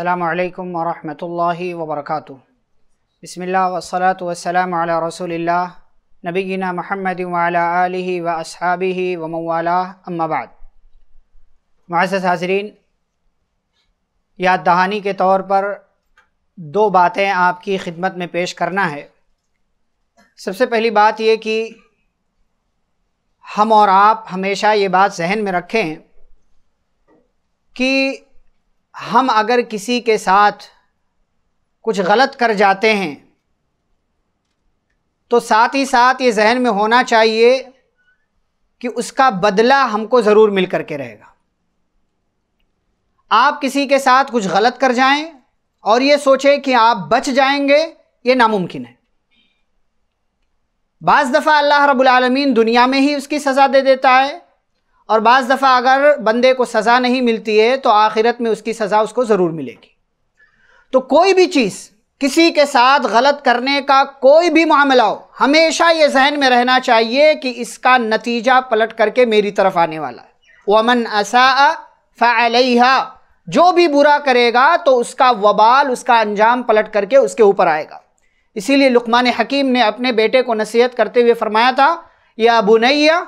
अल्लाम वरहमल वबरक बसमिल्ल वसलात वसलाम रसोल्ला नबीना महमद वाली व असहाबी व मवाला अम्माबाद माज हाजरीन याद दहानी के तौर पर दो बातें आपकी खिदमत में पेश करना है सबसे पहली बात यह कि हम और आप हमेशा ये बात जहन में रखें कि हम अगर किसी के साथ कुछ गलत कर जाते हैं तो साथ ही साथ ये जहन में होना चाहिए कि उसका बदला हमको ज़रूर मिल कर के रहेगा आप किसी के साथ कुछ गलत कर जाएं और ये सोचें कि आप बच जाएंगे ये नामुमकिन है बाज़ दफ़ा अल्लाह रब्बुल दुनिया में ही उसकी सज़ा दे देता है और बज़ दफ़ा अगर बंदे को सज़ा नहीं मिलती है तो आखिरत में उसकी सज़ा उसको ज़रूर मिलेगी तो कोई भी चीज़ किसी के साथ गलत करने का कोई भी मामला हो हमेशा ये जहन में रहना चाहिए कि इसका नतीजा पलट करके मेरी तरफ आने वाला है वमन असा फ़ा जो भी बुरा करेगा तो उसका वबाल उसका अंजाम पलट करके उसके ऊपर आएगा इसीलिए लुकमान हकीम ने अपने बेटे को नसीहत करते हुए फरमाया था या बुनैया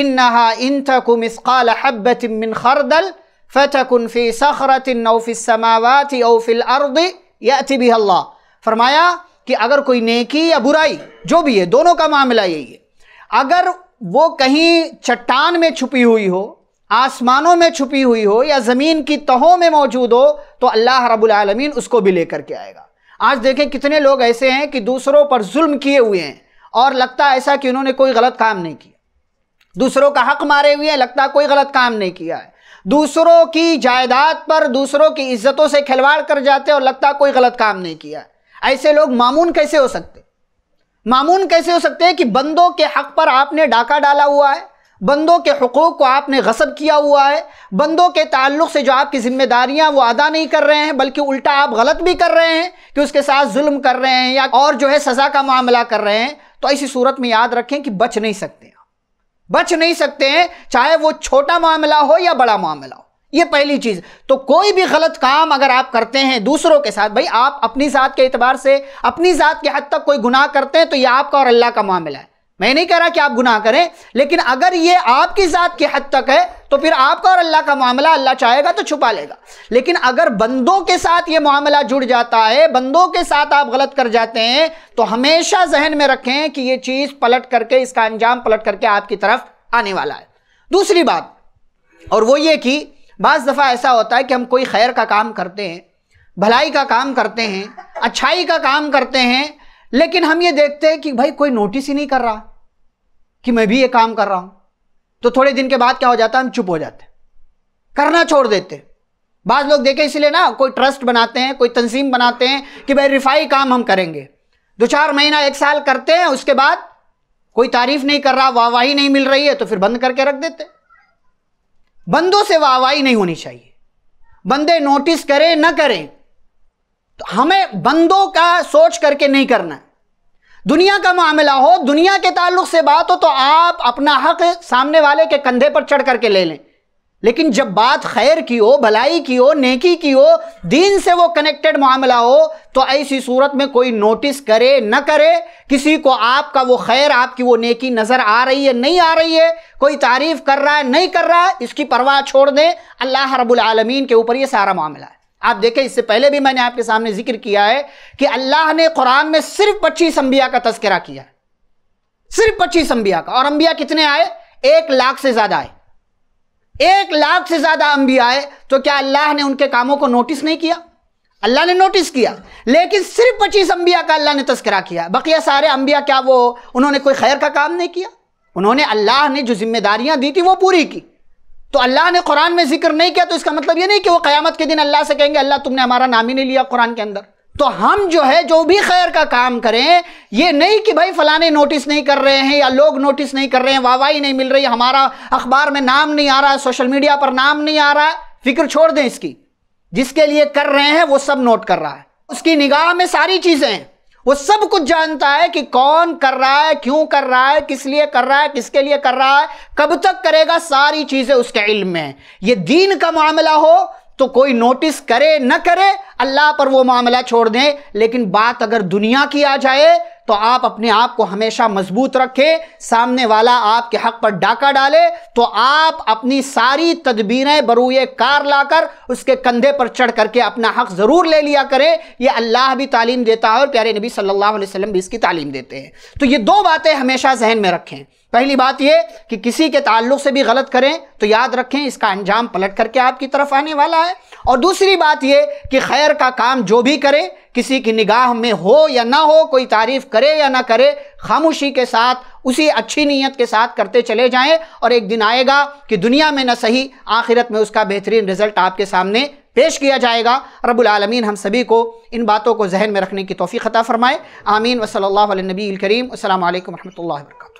इन नहा इन थकुम इसकाल हब्बत मिन खरदल फ़तकुन फ़ी सखरत नौफ़िल समावत औफ़िल अर्द याति भी अल्लाह फरमाया कि अगर कोई नेकी या बुराई जो भी है दोनों का मामला यही है अगर वो कहीं चट्टान में छुपी हुई हो आसमानों में छुपी हुई हो या ज़मीन की तहों में मौजूद हो तो अल्लाह रबालमीन उसको भी लेकर के आएगा आज देखें कितने लोग ऐसे हैं कि दूसरों पर जुल्म किए हुए हैं और लगता है ऐसा कि उन्होंने कोई गलत काम नहीं किया दूसरों का हक मारे हुए हैं लगता कोई गलत काम नहीं किया है दूसरों की जायदाद पर दूसरों की इज्जतों से खिलवाड़ कर जाते हैं और लगता कोई गलत काम नहीं किया है ऐसे लोग मामून कैसे हो सकते मामून कैसे हो सकते हैं कि बंदों के हक पर आपने डाका डाला हुआ है बंदों के हकूक़ को आपने गसब किया हुआ है बंदों के ताल्लुक से जो आपकी ज़िम्मेदारियाँ वो अदा नहीं कर रहे हैं बल्कि उल्टा आप गलत भी कर रहे हैं कि उसके साथ जुल्म कर रहे हैं या और जो है सज़ा का मामला कर रहे हैं तो ऐसी सूरत में याद रखें कि बच नहीं सकते बच नहीं सकते हैं चाहे वो छोटा मामला हो या बड़ा मामला हो ये पहली चीज़ तो कोई भी गलत काम अगर आप करते हैं दूसरों के साथ भाई आप अपनी ज़ात के अतबार से अपनी ज़ात के हद तक कोई गुनाह करते हैं तो ये आपका और अल्लाह का मामला है मैं नहीं कह रहा कि आप गुनाह करें लेकिन अगर ये आपकी ज़ात की हद तक है तो फिर आपका और अल्लाह का मामला अल्लाह चाहेगा तो छुपा लेगा लेकिन अगर बंदों के साथ ये मामला जुड़ जाता है बंदों के साथ आप गलत कर जाते हैं तो हमेशा जहन में रखें कि ये चीज़ पलट करके इसका अंजाम पलट करके आपकी तरफ आने वाला है दूसरी बात और वो ये कि बज़ दफ़ा ऐसा होता है कि हम कोई खैर का काम करते हैं भलाई का काम करते हैं अच्छाई का काम करते हैं लेकिन हम ये देखते हैं कि भाई कोई नोटिस ही नहीं कर रहा कि मैं भी ये काम कर रहा हूं तो थोड़े दिन के बाद क्या हो जाता है हम चुप हो जाते करना छोड़ देते बाज लोग देखे इसलिए ना कोई ट्रस्ट बनाते हैं कोई तंजीम बनाते हैं कि भाई रिफाई काम हम करेंगे दो चार महीना एक साल करते हैं उसके बाद कोई तारीफ नहीं कर रहा वाहवाही नहीं मिल रही है तो फिर बंद करके रख देते बंदों से वाहवाही नहीं होनी चाहिए बंदे नोटिस करें ना करें तो हमें बंदों का सोच करके नहीं करना है दुनिया का मामला हो दुनिया के ताल्लुक से बात हो तो आप अपना हक सामने वाले के कंधे पर चढ़ करके ले लें लेकिन जब बात खैर की हो भलाई की हो नेकी की हो दीन से वो कनेक्टेड मामला हो तो ऐसी सूरत में कोई नोटिस करे न करे किसी को आपका वो खैर आपकी वो नेकी नज़र आ रही है नहीं आ रही है कोई तारीफ़ कर रहा है नहीं कर रहा है इसकी परवाह छोड़ दें अल्लाह रबुल आलमीन के ऊपर ये सारा मामला है आप देखें इससे पहले भी मैंने आपके सामने जिक्र किया है कि अल्लाह ने कुरान में सिर्फ पच्चीस अंबिया का तस्करा किया सिर्फ पच्चीस अंबिया का और अंबिया कितने आए एक लाख से ज़्यादा आए एक लाख से ज़्यादा अंबिया आए तो क्या अल्लाह ने उनके कामों को नोटिस नहीं किया अल्लाह ने नोटिस किया लेकिन सिर्फ पच्चीस अंबिया का अल्लाह ने तस्करा किया बकिया सारे अंबिया क्या वो उन्होंने कोई खैर का काम नहीं किया उन्होंने अल्लाह ने जो जिम्मेदारियां दी थी वो पूरी की तो अल्लाह ने कुरान में जिक्र नहीं किया तो इसका मतलब ये नहीं कि वो क़यामत के दिन अल्लाह से कहेंगे अल्लाह तुमने हमारा नाम ही नहीं लिया कुरान के अंदर तो हम जो है जो भी खैर का काम करें ये नहीं कि भाई फलाने नोटिस नहीं कर रहे हैं या लोग नोटिस नहीं कर रहे हैं वाहवाही नहीं मिल रही हमारा अखबार में नाम नहीं आ रहा है सोशल मीडिया पर नाम नहीं आ रहा है फिक्र छोड़ दें इसकी जिसके लिए कर रहे हैं वो सब नोट कर रहा है उसकी निगाह में सारी चीज़ें हैं वो सब कुछ जानता है कि कौन कर रहा है क्यों कर रहा है किस लिए कर रहा है किसके लिए कर रहा है कब तक करेगा सारी चीज़ें उसके इल्म में ये दीन का मामला हो तो कोई नोटिस करे ना करे अल्लाह पर वो मामला छोड़ दें लेकिन बात अगर दुनिया की आ जाए तो आप अपने आप को हमेशा मजबूत रखें सामने वाला आपके हक पर डाका डाले तो आप अपनी सारी तदबीरें बरूए कार लाकर उसके कंधे पर चढ़ करके अपना हक ज़रूर ले लिया करें यह अल्लाह भी तालीम देता है और प्यारे नबी सल्लल्लाहु अलैहि वसल्लम भी इसकी तालीम देते हैं तो ये दो बातें हमेशा जहन में रखें पहली बात यह कि किसी के ताल्लुक से भी गलत करें तो याद रखें इसका अंजाम पलट करके आपकी तरफ आने वाला है और दूसरी बात यह कि खैर का काम जो भी करें किसी की निगाह में हो या ना हो कोई तारीफ़ करे या ना करे खामोशी के साथ उसी अच्छी नीयत के साथ करते चले जाएं और एक दिन आएगा कि दुनिया में न सही आखिरत में उसका बेहतरीन रिजल्ट आपके सामने पेश किया जाएगा रब्बुल आलमीन हम सभी को इन बातों को जहन में रखने की तोफ़ी ख़ता फ़रमाए आमीन वसल नबी करीम असल वरहमल वर्का